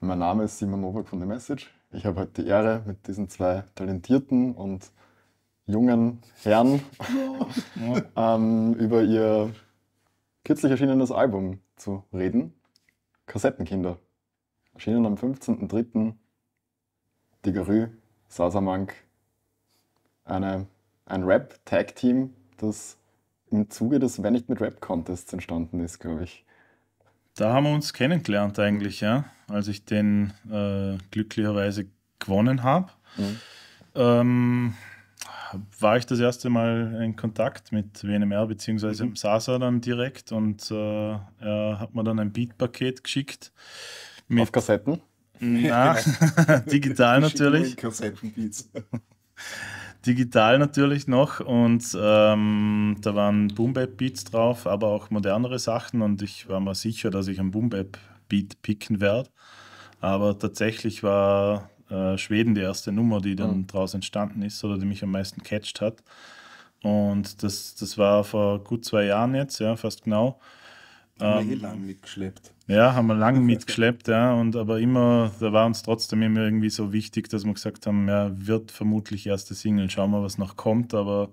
Mein Name ist Simon Novak von The Message. Ich habe heute die Ehre, mit diesen zwei talentierten und jungen Herren ähm, über ihr kürzlich erschienenes Album zu reden. Kassettenkinder. Erschienen am 15.03. Digarü, Sasamank. Eine, ein Rap-Tag-Team, das im Zuge des Wenn nicht mit Rap-Contests entstanden ist, glaube ich. Da haben wir uns kennengelernt eigentlich, ja, als ich den äh, glücklicherweise gewonnen habe. Mhm. Ähm, war ich das erste Mal in Kontakt mit WNMR bzw. Mhm. Sasa dann direkt und äh, er hat mir dann ein Beatpaket geschickt. Mit, Auf Kassetten? Na, digital natürlich. Kassettenbeats digital natürlich noch und ähm, da waren boom beats drauf, aber auch modernere Sachen und ich war mir sicher, dass ich einen boom beat picken werde. Aber tatsächlich war äh, Schweden die erste Nummer, die dann mhm. daraus entstanden ist oder die mich am meisten catcht hat. Und das, das war vor gut zwei Jahren jetzt, ja, fast genau. Ähm, eh lang mitgeschleppt. Ja, haben wir lange mitgeschleppt, ja, und aber immer, da war uns trotzdem immer irgendwie so wichtig, dass wir gesagt haben, ja, wird vermutlich erste Single, schauen wir, was noch kommt, aber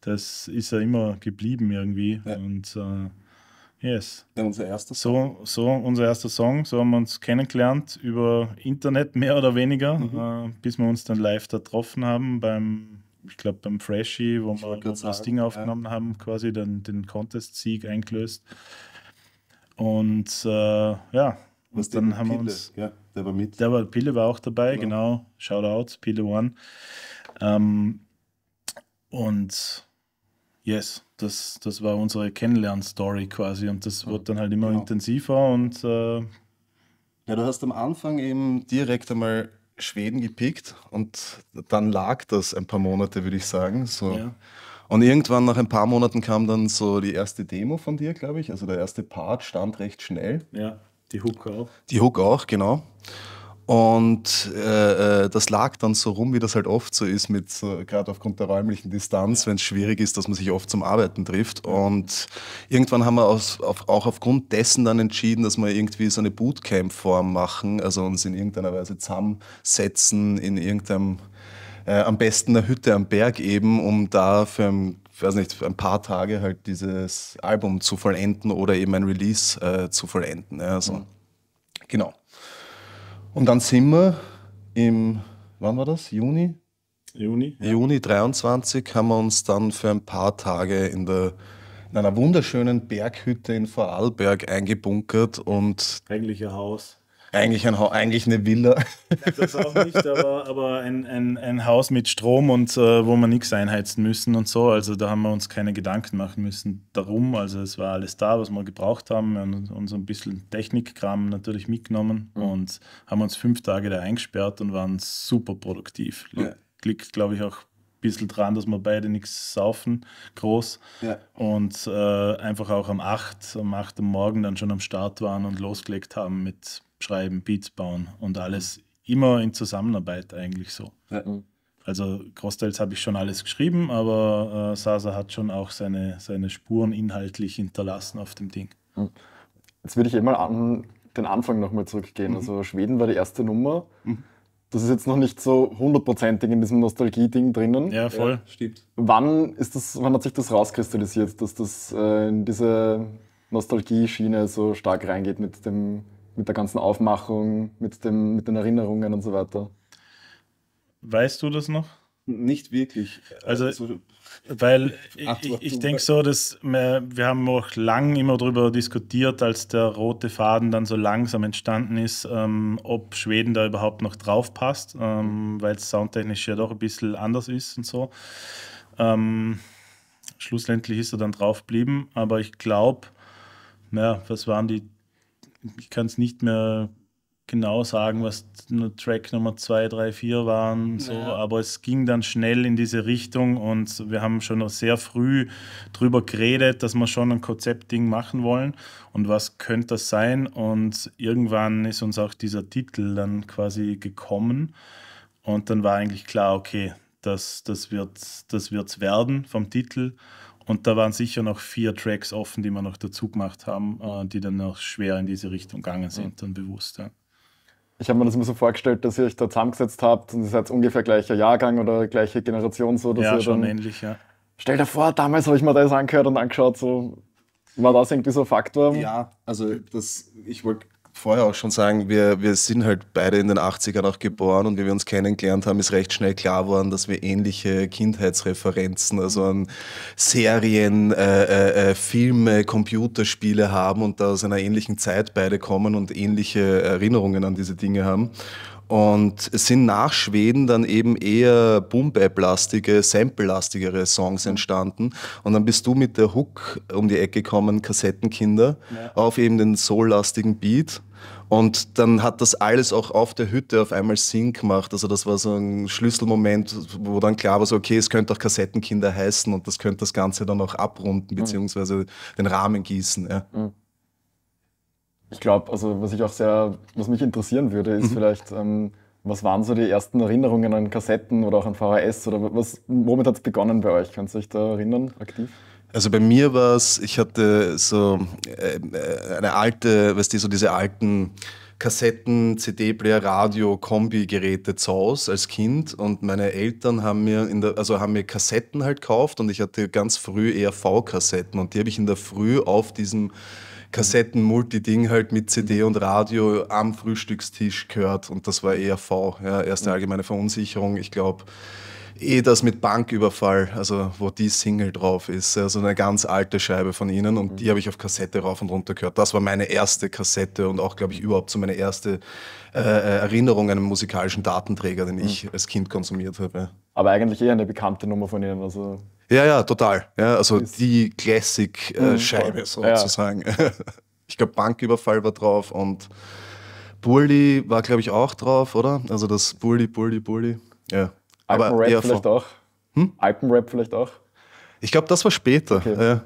das ist ja immer geblieben irgendwie ja. und äh, yes. Ja, unser erster Song. So, so unser erster Song, so haben wir uns kennengelernt über Internet mehr oder weniger, mhm. äh, bis wir uns dann live da getroffen haben beim ich glaube beim Freshie, wo ich wir das sagen, Ding aufgenommen ja. haben, quasi dann den Contest-Sieg eingelöst. Und äh, ja, und dann haben Pille, wir uns. Ja, der war mit. Der war, Pille war auch dabei, genau. genau. Shoutout, Pille One. Ähm, und yes, das, das war unsere Kennenlernstory quasi. Und das wurde dann halt immer genau. intensiver und. Äh, ja, du hast am Anfang eben direkt einmal Schweden gepickt und dann lag das ein paar Monate, würde ich sagen. So. Ja. Und irgendwann nach ein paar Monaten kam dann so die erste Demo von dir, glaube ich. Also der erste Part stand recht schnell. Ja, die Hook auch. Die Hook auch, genau. Und äh, äh das lag dann so rum, wie das halt oft so ist, mit so, gerade aufgrund der räumlichen Distanz, wenn es schwierig ist, dass man sich oft zum Arbeiten trifft. Und irgendwann haben wir aus, auf, auch aufgrund dessen dann entschieden, dass wir irgendwie so eine Bootcamp-Form machen, also uns in irgendeiner Weise zusammensetzen, in irgendeinem äh, am besten eine Hütte am Berg eben, um da für ein, weiß nicht, ein paar Tage halt dieses Album zu vollenden oder eben ein Release äh, zu vollenden. Ja, also, mhm. Genau. Und dann sind wir im, wann war das? Juni? Juni. Ja. Juni 23 haben wir uns dann für ein paar Tage in der in einer wunderschönen Berghütte in Vorarlberg eingebunkert und. Eigentlich ein Haus. Eigentlich, ein, eigentlich eine Villa. Das auch nicht, aber, aber ein, ein, ein Haus mit Strom und äh, wo wir nichts einheizen müssen und so. Also da haben wir uns keine Gedanken machen müssen darum. Also es war alles da, was wir gebraucht haben. Wir haben uns ein bisschen Technikkram natürlich mitgenommen mhm. und haben uns fünf Tage da eingesperrt und waren super produktiv. Ja. Liegt, glaube ich, auch ein bisschen dran, dass wir beide nichts saufen, groß. Ja. Und äh, einfach auch am 8, am 8 am Morgen dann schon am Start waren und losgelegt haben mit schreiben, Beats bauen und alles immer in Zusammenarbeit eigentlich so. Ja. Also großteils habe ich schon alles geschrieben, aber äh, Sasa hat schon auch seine, seine Spuren inhaltlich hinterlassen auf dem Ding. Hm. Jetzt würde ich eh mal an den Anfang nochmal zurückgehen. Mhm. Also Schweden war die erste Nummer. Mhm. Das ist jetzt noch nicht so hundertprozentig in diesem Nostalgie-Ding drinnen. Ja, voll. Ja, stimmt. Wann, ist das, wann hat sich das rauskristallisiert, dass das äh, in diese Nostalgie-Schiene so stark reingeht mit dem mit der ganzen Aufmachung, mit, dem, mit den Erinnerungen und so weiter. Weißt du das noch? Nicht wirklich. Also, also weil ich, ich denke so, dass wir, wir haben auch lang immer darüber diskutiert, als der rote Faden dann so langsam entstanden ist, ähm, ob Schweden da überhaupt noch drauf passt, ähm, weil es soundtechnisch ja doch ein bisschen anders ist und so. Ähm, schlussendlich ist er dann drauf geblieben, aber ich glaube, naja, was waren die ich kann es nicht mehr genau sagen, was Track Nummer 2, 3, 4 waren, so, naja. aber es ging dann schnell in diese Richtung und wir haben schon sehr früh drüber geredet, dass wir schon ein Konzeptding machen wollen und was könnte das sein und irgendwann ist uns auch dieser Titel dann quasi gekommen und dann war eigentlich klar, okay, das, das wird es das werden vom Titel und da waren sicher noch vier Tracks offen, die wir noch dazu gemacht haben, äh, die dann noch schwer in diese Richtung gegangen sind, dann bewusst. Ja. Ich habe mir das immer so vorgestellt, dass ihr euch da zusammengesetzt habt und ihr seid ungefähr gleicher Jahrgang oder gleiche Generation so. Dass ja, ihr schon dann, ähnlich, ja. Stell dir vor, damals habe ich mir das angehört und angeschaut, so. War das irgendwie so ein Faktor? Ja, also das, ich wollte vorher auch schon sagen, wir, wir sind halt beide in den 80ern auch geboren und wie wir uns kennengelernt haben, ist recht schnell klar geworden, dass wir ähnliche Kindheitsreferenzen, also an Serien, äh, äh, äh, Filme, Computerspiele haben und da aus einer ähnlichen Zeit beide kommen und ähnliche Erinnerungen an diese Dinge haben. Und es sind nach Schweden dann eben eher boom-bap-lastige, sample-lastigere Songs mhm. entstanden. Und dann bist du mit der Hook um die Ecke gekommen, Kassettenkinder, ja. auf eben den soul-lastigen Beat. Und dann hat das alles auch auf der Hütte auf einmal Sinn gemacht. Also das war so ein Schlüsselmoment, wo dann klar war, so, okay, es könnte auch Kassettenkinder heißen und das könnte das Ganze dann auch abrunden, mhm. beziehungsweise den Rahmen gießen. Ja. Mhm. Ich glaube, also was ich auch sehr, was mich interessieren würde, ist mhm. vielleicht, ähm, was waren so die ersten Erinnerungen an Kassetten oder auch an VHS oder was, womit hat es begonnen bei euch? Kannst du dich da erinnern, aktiv? Also bei mir war es, ich hatte so äh, eine alte, weißt du, so diese alten Kassetten, CD-Player, Radio, Kombi-Geräte zu Hause als Kind und meine Eltern haben mir, der, also haben mir Kassetten halt gekauft und ich hatte ganz früh ERV-Kassetten und die habe ich in der Früh auf diesem Kassetten-Multi-Ding halt mit CD und Radio am Frühstückstisch gehört und das war ERV, ja, erste mhm. allgemeine Verunsicherung, ich glaube eh das mit Banküberfall, also wo die Single drauf ist, also eine ganz alte Scheibe von ihnen und mhm. die habe ich auf Kassette rauf und runter gehört. Das war meine erste Kassette und auch, glaube ich, überhaupt so meine erste äh, äh, Erinnerung an einen musikalischen Datenträger, den mhm. ich als Kind konsumiert habe. Aber eigentlich eher eine bekannte Nummer von ihnen, also ja, ja, total. Ja, also die Classic-Scheibe äh, mhm, sozusagen. Ja. Ich glaube, Banküberfall war drauf und Bully war, glaube ich, auch drauf, oder? Also das Bully, Bully, Bully. Ja. Aber Alpenrap ja, vielleicht auch? Hm? Alpenrap vielleicht auch? Ich glaube, das war später. Okay. Äh,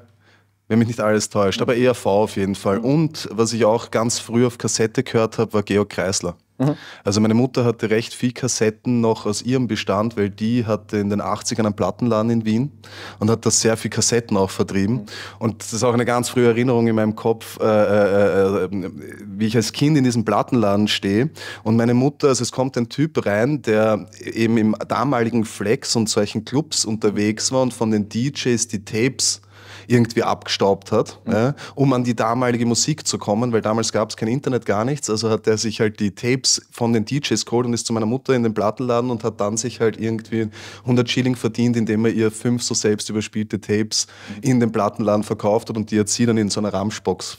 wenn mich nicht alles täuscht, aber ERV auf jeden Fall. Mhm. Und was ich auch ganz früh auf Kassette gehört habe, war Georg Kreisler. Mhm. Also meine Mutter hatte recht viel Kassetten noch aus ihrem Bestand, weil die hatte in den 80ern einen Plattenladen in Wien und hat da sehr viel Kassetten auch vertrieben. Mhm. Und das ist auch eine ganz frühe Erinnerung in meinem Kopf, äh äh, äh, äh, wie ich als Kind in diesem Plattenladen stehe und meine Mutter, also es kommt ein Typ rein, der eben im damaligen Flex und solchen Clubs unterwegs war und von den DJs die Tapes irgendwie abgestaubt hat, mhm. ja, um an die damalige Musik zu kommen, weil damals gab es kein Internet, gar nichts. Also hat er sich halt die Tapes von den DJs geholt und ist zu meiner Mutter in den Plattenladen und hat dann sich halt irgendwie 100 Schilling verdient, indem er ihr fünf so selbst überspielte Tapes mhm. in den Plattenladen verkauft hat und die hat sie dann in so einer Ramschbox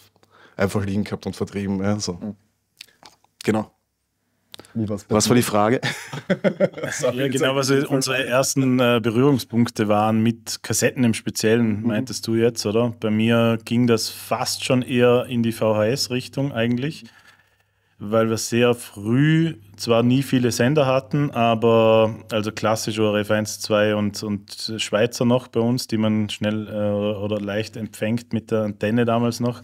einfach liegen gehabt und vertrieben. Ja, so. mhm. Genau was war die Frage? ja, genau, was unsere ersten äh, Berührungspunkte waren mit Kassetten im Speziellen, mhm. meintest du jetzt, oder? Bei mir ging das fast schon eher in die VHS-Richtung eigentlich, weil wir sehr früh zwar nie viele Sender hatten, aber also klassisch ORF 1, 2 und, und Schweizer noch bei uns, die man schnell äh, oder leicht empfängt mit der Antenne damals noch.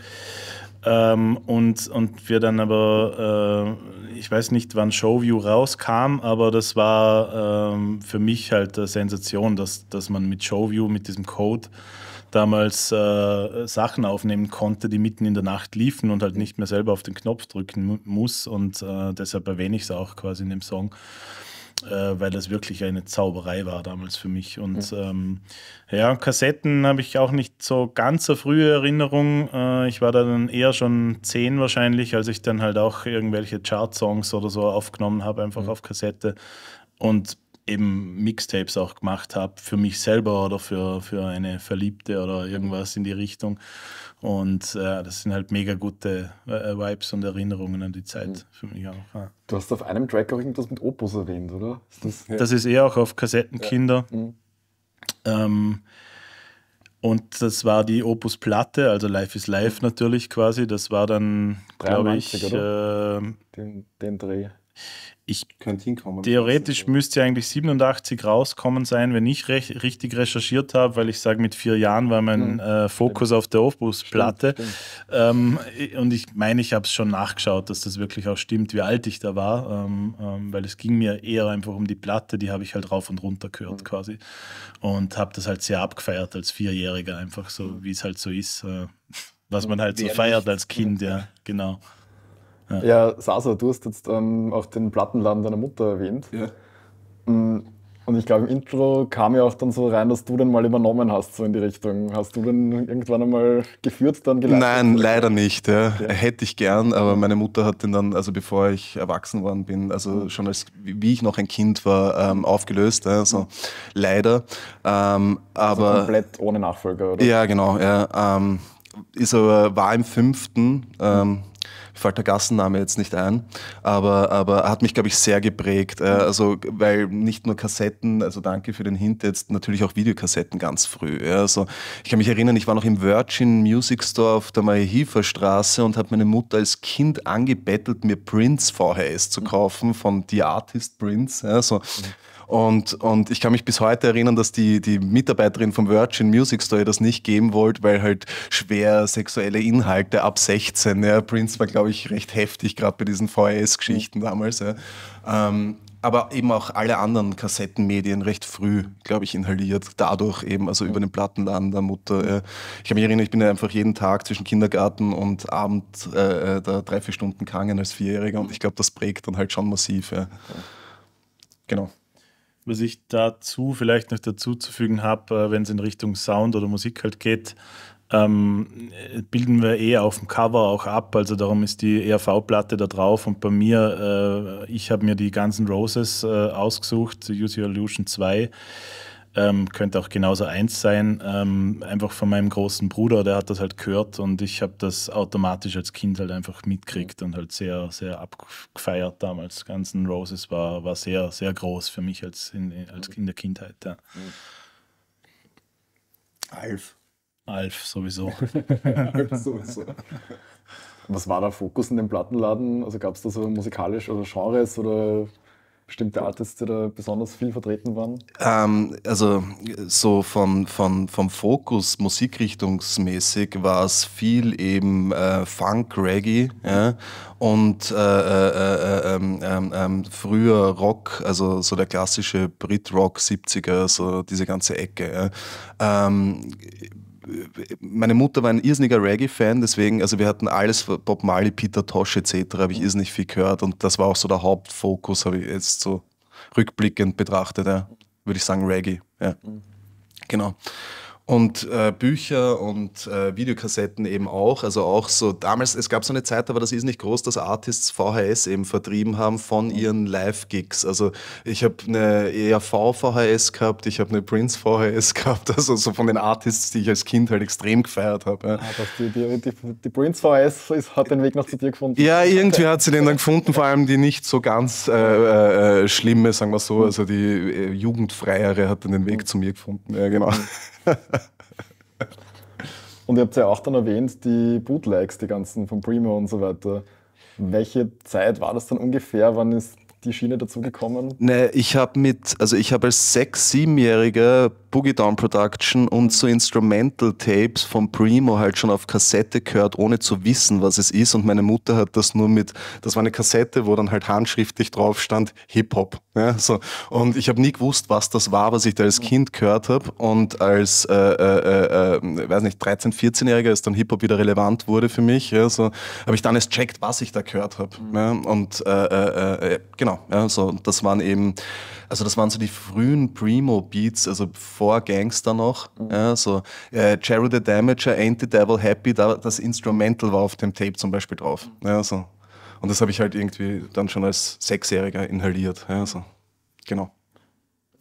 Ähm, und, und wir dann aber, äh, ich weiß nicht, wann Showview rauskam, aber das war ähm, für mich halt eine Sensation, dass, dass man mit Showview, mit diesem Code, damals äh, Sachen aufnehmen konnte, die mitten in der Nacht liefen und halt nicht mehr selber auf den Knopf drücken muss. Und äh, deshalb erwähne ich es auch quasi in dem Song. Äh, weil das wirklich eine Zauberei war damals für mich. Und mhm. ähm, ja, Kassetten habe ich auch nicht so ganz so frühe Erinnerung. Äh, ich war da dann eher schon zehn wahrscheinlich, als ich dann halt auch irgendwelche Chart-Songs oder so aufgenommen habe, einfach mhm. auf Kassette und eben Mixtapes auch gemacht habe, für mich selber oder für, für eine Verliebte oder irgendwas in die Richtung. Und äh, das sind halt mega gute äh, Vibes und Erinnerungen an die Zeit mhm. für mich auch. Ja. Du hast auf einem Track auch irgendwas mit Opus erwähnt, oder? Ist das, ja. das, ist eher auch auf Kassettenkinder. Ja. Mhm. Ähm, und das war die Opus-Platte, also Life is Life mhm. natürlich quasi. Das war dann, glaube ich, äh, den, den Dreh ich theoretisch müsste eigentlich 87 rauskommen sein, wenn ich recht, richtig recherchiert habe, weil ich sage, mit vier Jahren war mein mhm. äh, Fokus stimmt. auf der Aufbruchsplatte. Ähm, und ich meine, ich habe es schon nachgeschaut, dass das wirklich auch stimmt, wie alt ich da war, ähm, ähm, weil es ging mir eher einfach um die Platte, die habe ich halt rauf und runter gehört mhm. quasi. Und habe das halt sehr abgefeiert als Vierjähriger, einfach so, hm. wie es halt so ist, äh, was man halt so feiert als Kind, ja, genau. Ja, Sasa, du hast jetzt ähm, auch den Plattenladen deiner Mutter erwähnt. Ja. Mm, und ich glaube, im Intro kam ja auch dann so rein, dass du den mal übernommen hast, so in die Richtung. Hast du den irgendwann einmal geführt, dann geleitet? Nein, leider nicht. Ja. Ja. Hätte ich gern, aber meine Mutter hat den dann, also bevor ich erwachsen worden bin, also mhm. schon als, wie ich noch ein Kind war, ähm, aufgelöst. Also mhm. leider. Ähm, aber, also komplett ohne Nachfolger, oder? Ja, genau. Ja, ähm, ist aber, war im fünften. Mhm fällt der Gassenname jetzt nicht ein, aber, aber hat mich, glaube ich, sehr geprägt. Äh, also, weil nicht nur Kassetten, also danke für den Hint, jetzt natürlich auch Videokassetten ganz früh. Ja. Also, ich kann mich erinnern, ich war noch im Virgin Music Store auf der marie straße und habe meine Mutter als Kind angebettelt, mir Prince VHS zu kaufen von The Artist Prince. Ja, so. Mhm und, und ich kann mich bis heute erinnern, dass die, die Mitarbeiterin vom Virgin Music Story das nicht geben wollte, weil halt schwer sexuelle Inhalte ab 16. Ja. Prince war, glaube ich, recht heftig, gerade bei diesen VHS-Geschichten damals. Ja. Ähm, aber eben auch alle anderen Kassettenmedien recht früh, glaube ich, inhaliert. Dadurch eben, also über den Plattenladen der Mutter. Ich kann mich erinnern, ich bin ja einfach jeden Tag zwischen Kindergarten und Abend äh, äh da drei, vier Stunden gegangen als Vierjähriger und ich glaube, das prägt dann halt schon massiv. Ja. Genau. Was ich dazu vielleicht noch dazu zu fügen habe, äh, wenn es in Richtung Sound oder Musik halt geht, ähm, bilden wir eher auf dem Cover auch ab. Also darum ist die ERV-Platte da drauf. Und bei mir, äh, ich habe mir die ganzen Roses äh, ausgesucht, Use Your Illusion 2. Ähm, könnte auch genauso eins sein, ähm, einfach von meinem großen Bruder, der hat das halt gehört und ich habe das automatisch als Kind halt einfach mitkriegt und halt sehr, sehr abgefeiert damals. Ganzen Roses war, war sehr, sehr groß für mich als in, als in der Kindheit. Ja. Alf. Alf sowieso. Alf sowieso. Was war der Fokus in dem Plattenladen? Also gab es da so musikalisch oder Genres oder bestimmte Artists, die da besonders viel vertreten waren? Ähm, also so vom, vom, vom Fokus musikrichtungsmäßig war es viel eben äh, Funk, Reggae ja? und äh, äh, äh ähm, ähm, ähm, früher Rock, also so der klassische Brit-Rock 70er, so diese ganze Ecke. Ja? Ähm, meine Mutter war ein irrsinniger Reggae-Fan, deswegen, also wir hatten alles, Bob Marley, Peter Tosh etc., habe ich mhm. irrsinnig viel gehört und das war auch so der Hauptfokus, habe ich jetzt so rückblickend betrachtet, ja. würde ich sagen Reggae, ja. Mhm. Genau. Und äh, Bücher und äh, Videokassetten eben auch. Also auch so damals, es gab so eine Zeit, aber das ist nicht groß, dass Artists VHS eben vertrieben haben von ihren Live-Gigs. Also ich habe eine ERV-VHS gehabt, ich habe eine Prince-VHS gehabt, also so von den Artists, die ich als Kind halt extrem gefeiert habe. Ja. Ah, die, die, die, die Prince-VHS hat den Weg noch zu dir gefunden. Ja, irgendwie hat sie den dann gefunden, vor allem die nicht so ganz äh, äh, äh schlimme, sagen wir so, mhm. also die äh, jugendfreiere hat dann den Weg mhm. zu mir gefunden. Ja, genau. Mhm. und ihr habt ja auch dann erwähnt, die Bootlegs, die ganzen von Primo und so weiter. Welche Zeit war das dann ungefähr? Wann ist die Schiene dazugekommen? Ne, ich habe mit, also ich habe als sechs, siebenjähriger Boogie Down Production und mhm. so Instrumental-Tapes von Primo halt schon auf Kassette gehört, ohne zu wissen, was es ist. Und meine Mutter hat das nur mit, das war eine Kassette, wo dann halt handschriftlich drauf stand, Hip-Hop. Ja, so. Und ich habe nie gewusst, was das war, was ich da als mhm. Kind gehört habe. Und als, äh, äh, äh, äh weiß nicht, 13-, 14-Jähriger, als dann Hip-Hop wieder relevant wurde für mich, ja, so, habe ich dann erst checkt, was ich da gehört habe. Mhm. Ja, und äh, äh, genau, ja, so, das waren eben, also das waren so die frühen Primo-Beats, also vor-Gangster noch. Mhm. Ja, so äh, Jerry the Damager, Ain't the Devil Happy, da, das Instrumental war auf dem Tape zum Beispiel drauf. Mhm. Ja, so. Und das habe ich halt irgendwie dann schon als Sechsjähriger inhaliert. Ja, so. Genau.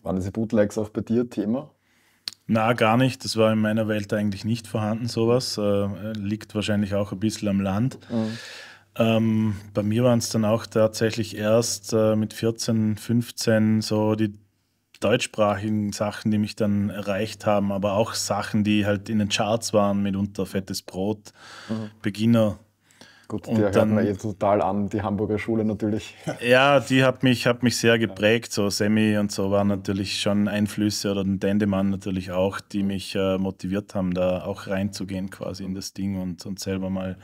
Waren diese Bootlegs auch bei dir Thema? Na, gar nicht. Das war in meiner Welt eigentlich nicht vorhanden, sowas. Äh, liegt wahrscheinlich auch ein bisschen am Land. Mhm. Ähm, bei mir waren es dann auch tatsächlich erst äh, mit 14, 15 so die deutschsprachigen Sachen, die mich dann erreicht haben, aber auch Sachen, die halt in den Charts waren, mitunter Fettes Brot, mhm. Beginner. Gut, die und hört dann, man jetzt total an, die Hamburger Schule natürlich. Ja, die hat mich, hat mich sehr geprägt. So Semi und so waren natürlich schon Einflüsse oder den Dendemann natürlich auch, die mich äh, motiviert haben, da auch reinzugehen quasi in das Ding und, und selber mal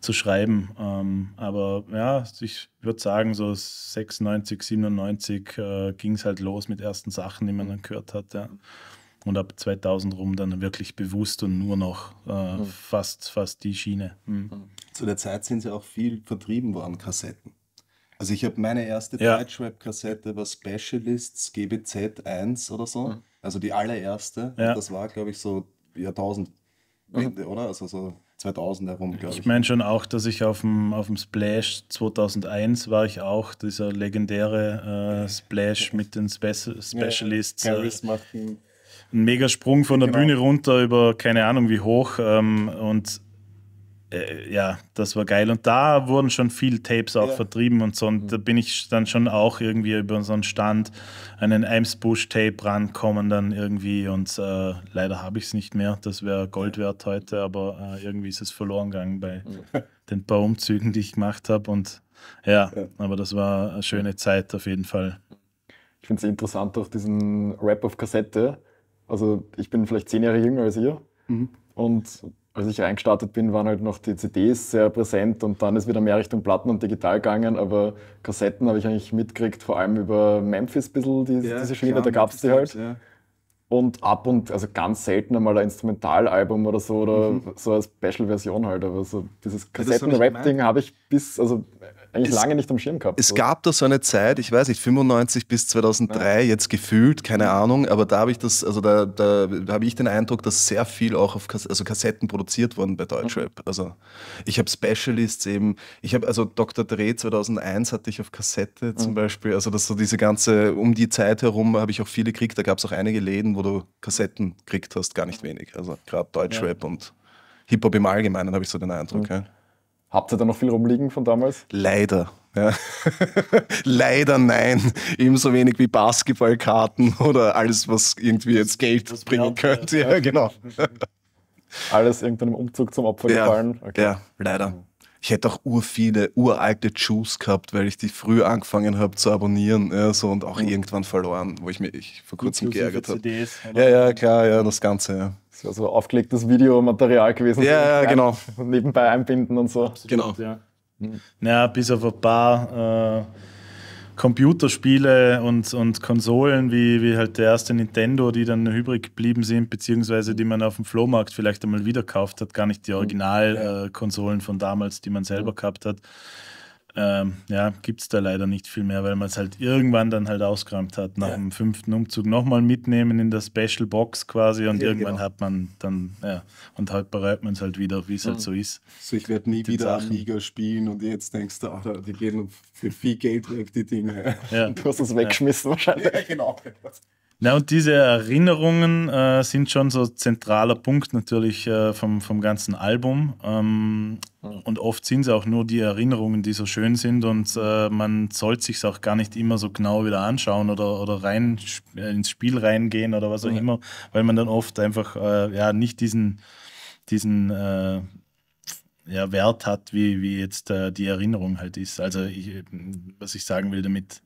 zu schreiben. Ähm, aber ja, ich würde sagen, so 96, 97 äh, ging es halt los mit ersten Sachen, die man dann gehört hat. Ja. Und ab 2000 rum dann wirklich bewusst und nur noch äh, mhm. fast, fast die Schiene. Mhm. mhm. Zu der Zeit sind sie auch viel vertrieben worden, Kassetten. Also ich habe meine erste ja. Deutschrap-Kassette war Specialists GBZ 1 oder so. Mhm. Also die allererste. Ja. Das war, glaube ich, so Jahrtausendwende, mhm. oder? Also so 2000 herum, glaube ich. Ich meine schon auch, dass ich auf dem, auf dem Splash 2001 war ich auch, dieser legendäre äh, Splash mit den Spe Specialists. Ja, Garris macht Megasprung von der genau. Bühne runter über keine Ahnung wie hoch ähm, und äh, ja, das war geil. Und da wurden schon viele Tapes auch ja. vertrieben und so. Und mhm. da bin ich dann schon auch irgendwie über so einen Stand an einen Eimsbusch-Tape rankommen dann irgendwie. Und äh, leider habe ich es nicht mehr. Das wäre Gold wert heute, aber äh, irgendwie ist es verloren gegangen bei mhm. den paar Umzügen, die ich gemacht habe. Und ja, ja, aber das war eine schöne Zeit auf jeden Fall. Ich finde es interessant auch diesen Rap auf Kassette. Also ich bin vielleicht zehn Jahre jünger als ihr. Mhm. Und als ich reingestartet bin, waren halt noch die CDs sehr präsent und dann ist wieder mehr Richtung Platten und digital gegangen, aber Kassetten habe ich eigentlich mitgekriegt, vor allem über Memphis ein bisschen, die, ja, diese Schiene, klar, da gab es die halt. Ja. Und ab und, also ganz selten einmal ein Instrumentalalbum oder so, oder mhm. so eine Special-Version halt, aber so dieses Kassetten-Rap-Ding habe ich bis, also eigentlich es, lange nicht am Schirm gehabt. Es oder? gab da so eine Zeit, ich weiß nicht, 95 bis 2003 ja. jetzt gefühlt, keine Ahnung, aber da habe ich das, also da, da, da habe ich den Eindruck, dass sehr viel auch auf Kass also Kassetten produziert wurden bei Deutschrap. Mhm. Also ich habe Specialists eben, ich habe also Dr. Dre 2001 hatte ich auf Kassette mhm. zum mhm. Beispiel, also dass so diese ganze, um die Zeit herum habe ich auch viele gekriegt, da gab es auch einige Läden, wo du Kassetten gekriegt hast, gar nicht mhm. wenig. Also gerade Deutschrap ja. und Hip-Hop im Allgemeinen habe ich so den Eindruck. Mhm. Ja. Habt ihr da noch viel rumliegen von damals? Leider. Ja. Leider nein. Ebenso wenig wie Basketballkarten oder alles, was irgendwie jetzt Geld das bringen könnte. Ja, genau. alles irgendeinem Umzug zum Opfer ja, gefallen. Okay. Ja, leider. Ich hätte auch ur viele uralte Juice gehabt, weil ich die früh angefangen habe zu abonnieren ja, so, und auch mhm. irgendwann verloren, wo ich mich ich vor kurzem geärgert habe. Ja, ja, klar, ja, das Ganze, ja. Das wäre so aufgelegtes Videomaterial gewesen. Ja, ja genau. Nebenbei einbinden und so. Absolut, genau. Ja. Hm. Naja, bis auf ein paar äh, Computerspiele und, und Konsolen, wie, wie halt der erste Nintendo, die dann übrig geblieben sind, beziehungsweise die man auf dem Flohmarkt vielleicht einmal wiederkauft hat, gar nicht die Originalkonsolen äh, von damals, die man selber gehabt hat ähm, ja, gibt es da leider nicht viel mehr, weil man es halt irgendwann dann halt ausgeräumt hat. Nach ja. dem fünften Umzug nochmal mitnehmen in der Special Box quasi und ja, genau. irgendwann genau. hat man dann, ja, und halt bereitet man es halt wieder, wie es halt mhm. halt so ist. So, ich werde nie wieder Sachen. Amiga spielen und jetzt denkst du, oh, die gehen für viel Geld weg, die Dinge. Ja. Du hast es weggeschmissen wahrscheinlich. Ja, genau. Na, und diese Erinnerungen äh, sind schon so zentraler Punkt natürlich äh, vom, vom ganzen Album. Ähm, mhm. und oft sind es auch nur die Erinnerungen, die so schön sind und äh, man soll sich auch gar nicht immer so genau wieder anschauen oder, oder rein ins Spiel reingehen oder was auch mhm. immer, weil man dann oft einfach äh, ja nicht diesen, diesen äh, ja, Wert hat, wie, wie jetzt äh, die Erinnerung halt ist. Also ich, was ich sagen will damit,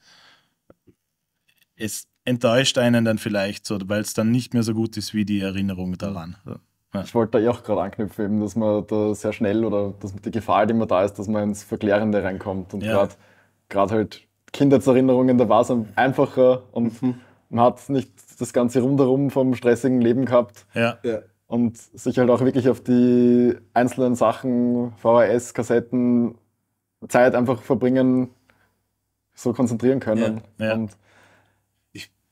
es enttäuscht einen dann vielleicht so, weil es dann nicht mehr so gut ist wie die Erinnerung daran. Ja. Ich wollte da eh auch gerade anknüpfen, eben, dass man da sehr schnell oder dass die Gefahr, die immer da ist, dass man ins Verklärende reinkommt und ja. gerade halt Kindheitserinnerungen, da war es einfacher und mhm. man hat nicht das ganze Rundherum vom stressigen Leben gehabt. Ja. ja. Und sich halt auch wirklich auf die einzelnen Sachen, VHS-Kassetten, Zeit einfach verbringen, so konzentrieren können. Ja, ja. Und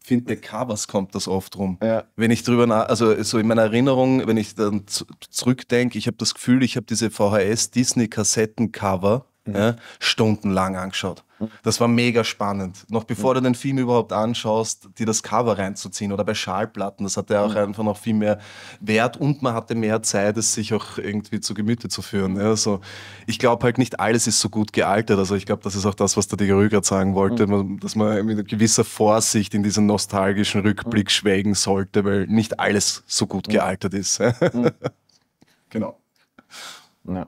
finde, Covers kommt das oft rum. Ja. Wenn ich drüber nach, also so in meiner Erinnerung, wenn ich dann zurückdenke, ich habe das Gefühl, ich habe diese VHS-Disney-Kassetten-Cover mhm. ja, stundenlang angeschaut. Mhm. Das war mega spannend. Noch bevor mhm. du den Film überhaupt anschaust, dir das Cover reinzuziehen oder bei Schallplatten, das hatte auch mhm. einfach noch viel mehr Wert und man hatte mehr Zeit, es sich auch irgendwie zu Gemüte zu führen. Also ich glaube halt nicht alles ist so gut gealtert. Also ich glaube, das ist auch das, was der Digger gerade sagen wollte, dass man mit gewisser Vorsicht in diesen nostalgischen Rückblick schwelgen sollte, weil nicht alles so gut gealtert ist. genau. Ja.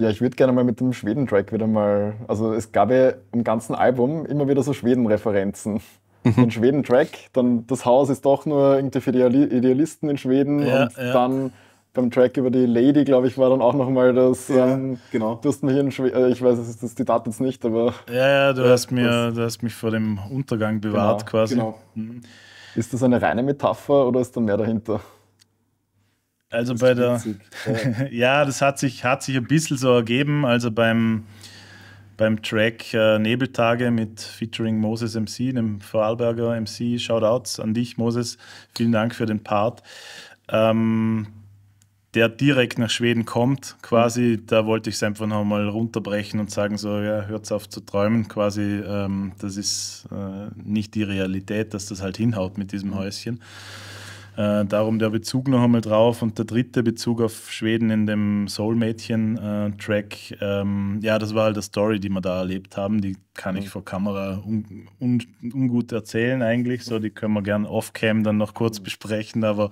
Ja, ich würde gerne mal mit dem Schweden-Track wieder mal. Also, es gab ja im ganzen Album immer wieder so Schweden-Referenzen. Mhm. Den Schweden-Track, dann das Haus ist doch nur irgendwie für die Idealisten in Schweden ja, und ja. dann beim Track über die Lady, glaube ich, war dann auch nochmal das. Ja, ähm, genau. Du hast mir in Schweden, äh, ich weiß das ist die Tat jetzt nicht, aber. Ja, ja, du, hast, mir, du hast mich vor dem Untergang bewahrt genau, quasi. Genau. Mhm. Ist das eine reine Metapher oder ist da mehr dahinter? Also bei der. ja, das hat sich, hat sich ein bisschen so ergeben. Also beim, beim Track äh, Nebeltage mit featuring Moses MC, dem Vorarlberger MC. Shoutouts an dich, Moses. Vielen Dank für den Part. Ähm, der direkt nach Schweden kommt, quasi, mhm. da wollte ich es einfach nochmal runterbrechen und sagen, so, ja, hört auf zu träumen, quasi, ähm, das ist äh, nicht die Realität, dass das halt hinhaut mit diesem mhm. Häuschen. Äh, darum der Bezug noch einmal drauf und der dritte Bezug auf Schweden in dem Soul-Mädchen-Track. Äh, ähm, ja, das war halt die Story, die wir da erlebt haben. Die kann ich mhm. vor Kamera un un ungut erzählen, eigentlich. So, die können wir gerne off-cam dann noch kurz mhm. besprechen, aber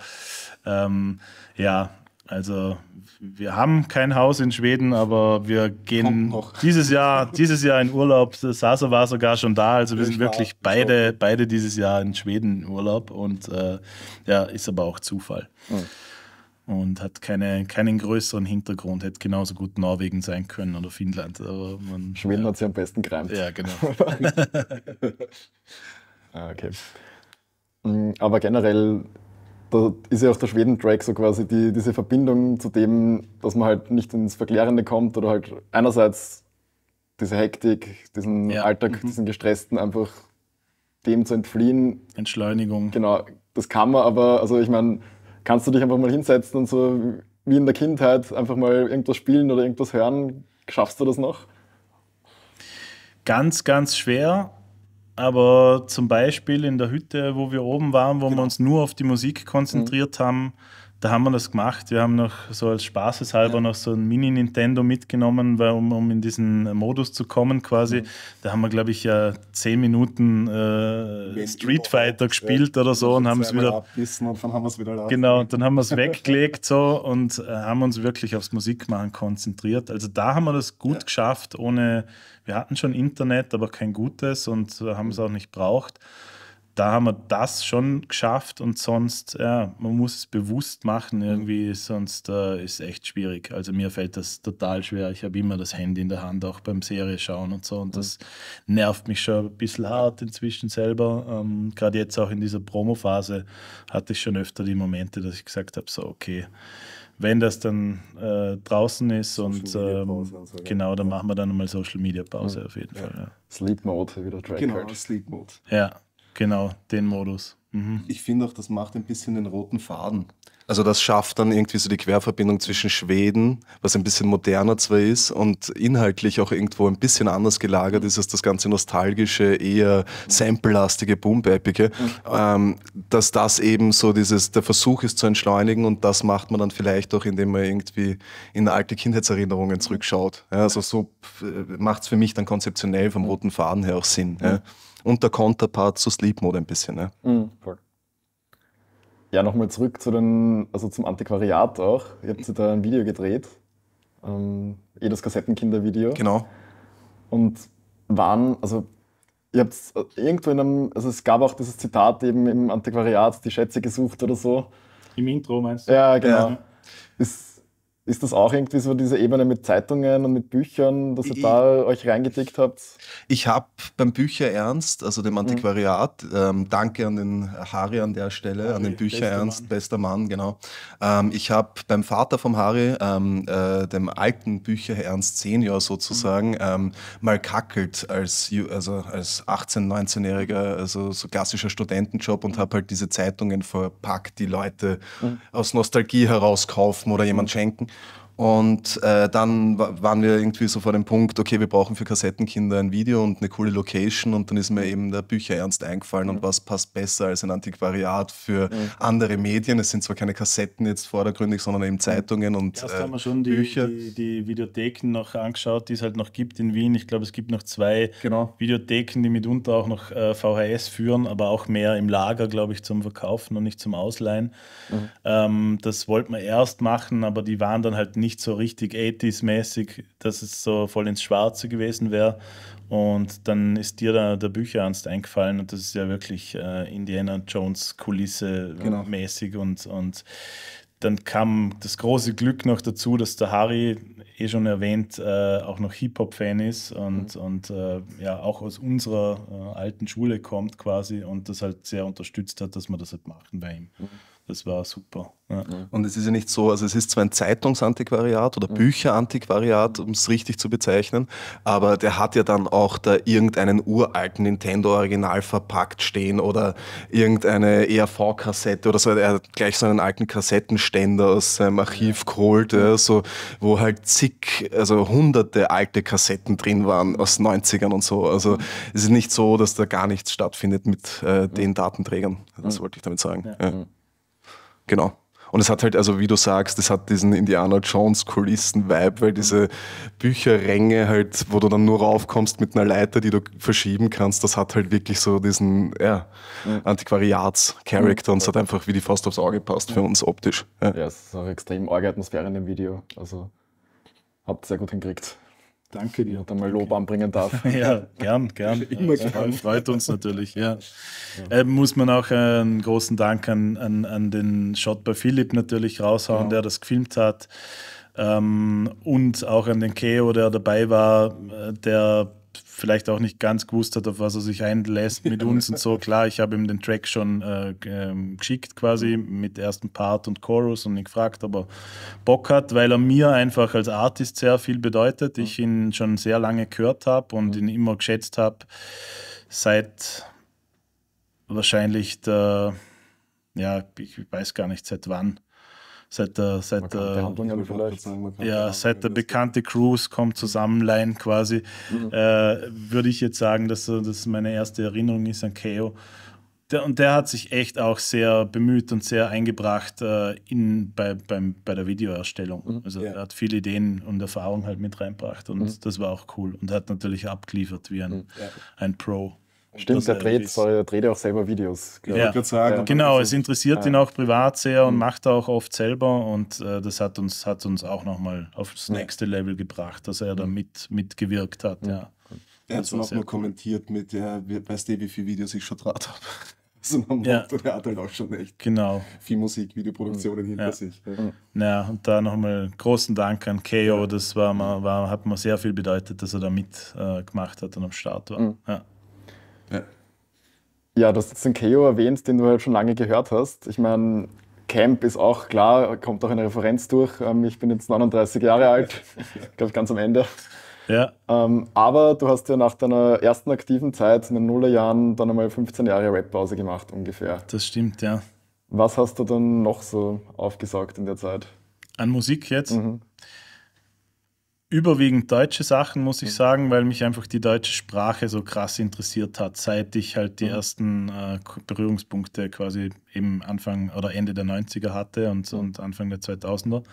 ähm, ja, also wir haben kein Haus in Schweden, aber wir gehen dieses Jahr, dieses Jahr in Urlaub. Sasa war sogar schon da, also wir sind wirklich beide, beide dieses Jahr in Schweden in Urlaub und äh, ja, ist aber auch Zufall. Mhm. Und hat keine, keinen größeren Hintergrund, hätte genauso gut Norwegen sein können oder Finnland. Aber man, Schweden ja. hat sie am besten gereimt. Ja, genau. Ah, okay. Mm, aber generell da ist ja auch der Schweden-Track so quasi die, diese Verbindung zu dem, dass man halt nicht ins Verklärende kommt oder halt einerseits diese Hektik, diesen ja. Alltag, mhm. diesen Gestressten einfach dem zu entfliehen. Entschleunigung. Genau, das kann man, aber also ich meine, kannst du dich einfach mal hinsetzen und so wie in der Kindheit einfach mal irgendwas spielen oder irgendwas hören? Schaffst du das noch? Ganz, ganz schwer. Aber zum Beispiel in der Hütte, wo wir oben waren, wo genau. wir uns nur auf die Musik konzentriert mhm. haben, da haben wir das gemacht. Wir haben noch so als Spaßeshalber ja. noch so ein Mini-Nintendo mitgenommen, weil, um, um in diesen Modus zu kommen quasi. Mhm. Da haben wir, glaube ich, ja zehn Minuten äh, Street Fighter gespielt ja. oder so und haben es wieder. Abbissen und dann haben wir es wieder lassen. Genau, dann haben wir es weggelegt so und äh, haben uns wirklich aufs Musikmachen konzentriert. Also da haben wir das gut ja. geschafft, ohne. Wir hatten schon Internet, aber kein gutes und äh, haben mhm. es auch nicht braucht da haben wir das schon geschafft und sonst, ja, man muss es bewusst machen irgendwie, sonst äh, ist es echt schwierig. Also mir fällt das total schwer. Ich habe immer das Handy in der Hand, auch beim Serie schauen und so und das nervt mich schon ein bisschen hart inzwischen selber. Ähm, Gerade jetzt auch in dieser Promo-Phase hatte ich schon öfter die Momente, dass ich gesagt habe, so okay, wenn das dann äh, draußen ist Social und, ähm, und so, genau, dann ja. machen wir dann mal Social Media Pause ja. auf jeden ja. Fall. Sleep Mode wieder Track Genau, Sleep Mode. Ja. Genau, den Modus. Mhm. Ich finde auch, das macht ein bisschen den roten Faden. Also das schafft dann irgendwie so die Querverbindung zwischen Schweden, was ein bisschen moderner zwar ist und inhaltlich auch irgendwo ein bisschen anders gelagert ist als das ganze nostalgische, eher samplelastige Boom-Eppige, ähm, dass das eben so dieses, der Versuch ist zu entschleunigen und das macht man dann vielleicht auch, indem man irgendwie in alte Kindheitserinnerungen zurückschaut. Ja, also so äh, macht es für mich dann konzeptionell vom roten Faden her auch Sinn. Ja und der Counterpart zu Sleep Mode ein bisschen. Ne? Mhm, voll. Ja, nochmal zurück zu den, also zum Antiquariat auch. Ihr habt da ein Video gedreht, ähm, eh das Kassettenkinder-Video. Genau. Und waren, also ihr habt äh, irgendwo in einem, also es gab auch dieses Zitat eben im Antiquariat, die Schätze gesucht oder so. Im Intro meinst du? Ja, genau. Ja. Ist, ist das auch irgendwie so diese Ebene mit Zeitungen und mit Büchern, dass ihr ich, da euch reingedickt habt? Ich habe beim Bücherernst, also dem Antiquariat, mhm. ähm, danke an den Harry an der Stelle, Harry, an den Bücherernst, bester, bester Mann, genau. Ähm, ich habe beim Vater vom Harry, ähm, äh, dem alten Bücherernst Senior sozusagen, mhm. Ähm, mal kackelt als, also als 18-, 19-Jähriger, also so klassischer Studentenjob und mhm. habe halt diese Zeitungen verpackt, die Leute mhm. aus Nostalgie herauskaufen oder jemand mhm. schenken. Und äh, dann waren wir irgendwie so vor dem Punkt, okay, wir brauchen für Kassettenkinder ein Video und eine coole Location. Und dann ist mir eben der Bücherernst eingefallen. Mhm. Und was passt besser als ein Antiquariat für mhm. andere Medien? Es sind zwar keine Kassetten jetzt vordergründig, sondern eben Zeitungen und Erst äh, haben wir schon die, Die, die, Videotheken noch angeschaut, die es halt noch gibt in Wien. Ich glaube, es gibt noch zwei genau. Videotheken, die mitunter auch noch äh, VHS führen, aber auch mehr im Lager, glaube ich, zum Verkaufen und nicht zum Ausleihen. Mhm. Ähm, das wollten wir erst machen, aber die waren dann halt nicht nicht so richtig 80s-mäßig, dass es so voll ins Schwarze gewesen wäre. Und dann ist dir da der Bücherernst eingefallen und das ist ja wirklich äh, Indiana Jones-Kulisse genau. mäßig und, und dann kam das große Glück noch dazu, dass der Harry, eh schon erwähnt, äh, auch noch Hip-Hop-Fan ist und, mhm. und äh, ja auch aus unserer äh, alten Schule kommt quasi und das halt sehr unterstützt hat, dass wir das halt machen bei ihm. Mhm. Das war super. Ja. Und es ist ja nicht so, also es ist zwar ein Zeitungsantiquariat oder mhm. Bücherantiquariat, um es richtig zu bezeichnen, aber der hat ja dann auch da irgendeinen uralten Nintendo-Original verpackt stehen oder irgendeine ERV-Kassette oder so. Er hat gleich so einen alten Kassettenständer aus seinem Archiv geholt, ja, so, wo halt zig, also hunderte alte Kassetten drin waren aus 90ern und so. Also mhm. es ist nicht so, dass da gar nichts stattfindet mit äh, mhm. den Datenträgern. Das wollte ich damit sagen. Ja. Genau. Und es hat halt, also wie du sagst, es hat diesen Indiana Jones Kulissen-Vibe, weil diese Bücherränge halt, wo du dann nur raufkommst mit einer Leiter, die du verschieben kannst, das hat halt wirklich so diesen ja, ja. Antiquariats-Charakter ja. und es hat einfach wie die Faust aufs Auge passt für uns optisch. Ja, es ist auch extrem arge Atmosphäre in dem Video. Also habt sehr gut hingekriegt. Danke dir. Und mal Lob anbringen darf. ja, gern, gern. Immer gern. Freut uns natürlich, ja. ja. Äh, muss man auch einen großen Dank an, an, an den Shot bei Philipp natürlich raushauen, genau. der das gefilmt hat. Ähm, und auch an den Keo, der dabei war, äh, der vielleicht auch nicht ganz gewusst hat, auf was er sich einlässt mit uns und so. Klar, ich habe ihm den Track schon äh, ähm, geschickt quasi mit ersten Part und Chorus und ihn gefragt, ob er Bock hat, weil er mir einfach als Artist sehr viel bedeutet. Ich mhm. ihn schon sehr lange gehört habe und mhm. ihn immer geschätzt habe, seit wahrscheinlich der, ja, ich weiß gar nicht seit wann seit der, seit der, ja, seit der bekannte Cruise kommt zusammen, Line quasi, mhm. äh, würde ich jetzt sagen, dass das meine erste Erinnerung ist an Keo. Der, und der hat sich echt auch sehr bemüht und sehr eingebracht äh, in, bei, beim, bei der Videoerstellung. Mhm. Also ja. er hat viele Ideen und Erfahrungen halt mit reinbracht und mhm. das war auch cool und hat natürlich abgeliefert wie ein, mhm. ja. ein Pro. Stimmt, der dreht, soll, dreht auch selber Videos. Ja. Sagen, ja. Genau, es interessiert ja. Ah. ihn auch privat sehr und mhm. macht auch oft selber und äh, das hat uns, hat uns auch nochmal aufs nächste Level gebracht, dass er da mhm. mit, mitgewirkt hat. Mhm. Ja. Er hat es auch nur kommentiert mit, ja, weißt du, wie viele Videos ich schon draht habe. Also ein ja. Motto, der hat halt auch schon echt genau. viel Musik, Videoproduktionen mhm. hinter sich. Ja. Mhm. ja, und da nochmal großen Dank an KO, das war, war, hat mir sehr viel bedeutet, dass er da mitgemacht äh, hat und am Start war. Mhm. Ja. Ja. Ja, du hast jetzt den KO erwähnt, den du halt schon lange gehört hast. Ich meine, Camp ist auch klar, kommt auch eine Referenz durch. Ähm, ich bin jetzt 39 Jahre alt, ich glaube ganz am Ende. Ja. Ähm, aber du hast ja nach deiner ersten aktiven Zeit in den Nullerjahren dann einmal 15 Jahre Rap-Pause gemacht ungefähr. Das stimmt, ja. Was hast du dann noch so aufgesaugt in der Zeit? An Musik jetzt? Mhm überwiegend deutsche Sachen, muss ich mhm. sagen, weil mich einfach die deutsche Sprache so krass interessiert hat, seit ich halt die mhm. ersten äh, Berührungspunkte quasi eben Anfang oder Ende der 90er hatte und, mhm. und Anfang der 2000er.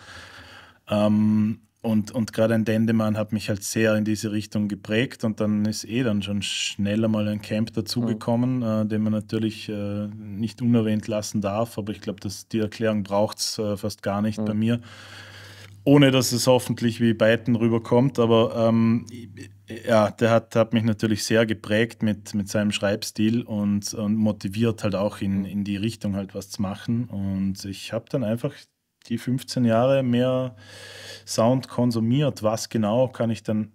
Ähm, und, und gerade ein Dendemann hat mich halt sehr in diese Richtung geprägt und dann ist eh dann schon schneller mal ein Camp dazugekommen, mhm. äh, den man natürlich äh, nicht unerwähnt lassen darf, aber ich glaube, die Erklärung braucht es äh, fast gar nicht mhm. bei mir ohne dass es hoffentlich wie Biden rüberkommt, aber ähm, ja, der hat, hat mich natürlich sehr geprägt mit, mit seinem Schreibstil und, und motiviert halt auch in, in die Richtung halt was zu machen. Und ich habe dann einfach die 15 Jahre mehr Sound konsumiert. Was genau kann ich dann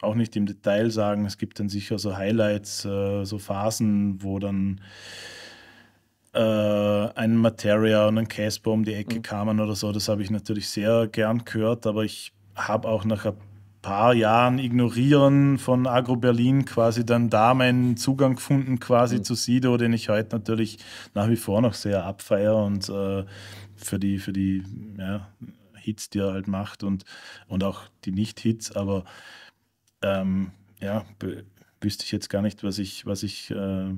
auch nicht im Detail sagen. Es gibt dann sicher so Highlights, äh, so Phasen, wo dann äh, ein Materia und ein Casper um die Ecke mhm. kamen oder so. Das habe ich natürlich sehr gern gehört, aber ich habe auch nach ein paar Jahren Ignorieren von Agro Berlin quasi dann da meinen Zugang gefunden quasi mhm. zu Sido, den ich heute natürlich nach wie vor noch sehr abfeiere und äh, für die, für die ja, Hits, die er halt macht und, und auch die Nicht-Hits, aber ähm, ja, wüsste ich jetzt gar nicht, was ich, was ich äh,